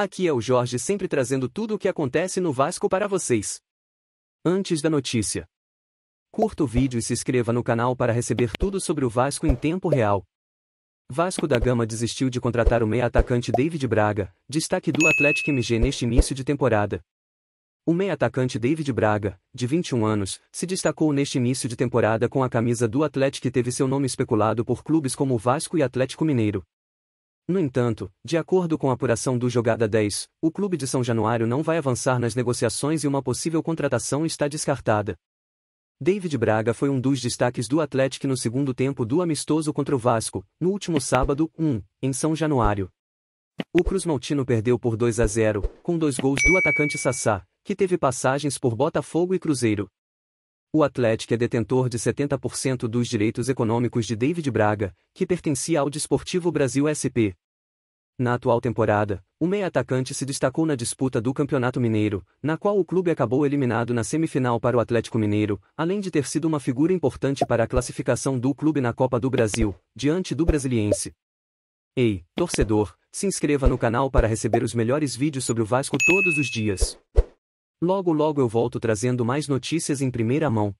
Aqui é o Jorge sempre trazendo tudo o que acontece no Vasco para vocês. Antes da notícia. Curta o vídeo e se inscreva no canal para receber tudo sobre o Vasco em tempo real. Vasco da Gama desistiu de contratar o meia-atacante David Braga, destaque do Atlético MG neste início de temporada. O meia-atacante David Braga, de 21 anos, se destacou neste início de temporada com a camisa do Atlético e teve seu nome especulado por clubes como Vasco e Atlético Mineiro. No entanto, de acordo com a apuração do Jogada 10, o clube de São Januário não vai avançar nas negociações e uma possível contratação está descartada. David Braga foi um dos destaques do Atlético no segundo tempo do amistoso contra o Vasco, no último sábado, 1, um, em São Januário. O Cruz Maltino perdeu por 2 a 0, com dois gols do atacante Sassá, que teve passagens por Botafogo e Cruzeiro. O Atlético é detentor de 70% dos direitos econômicos de David Braga, que pertencia ao Desportivo Brasil SP. Na atual temporada, o meia-atacante se destacou na disputa do Campeonato Mineiro, na qual o clube acabou eliminado na semifinal para o Atlético Mineiro, além de ter sido uma figura importante para a classificação do clube na Copa do Brasil, diante do Brasiliense. Ei, torcedor, se inscreva no canal para receber os melhores vídeos sobre o Vasco todos os dias. Logo logo eu volto trazendo mais notícias em primeira mão.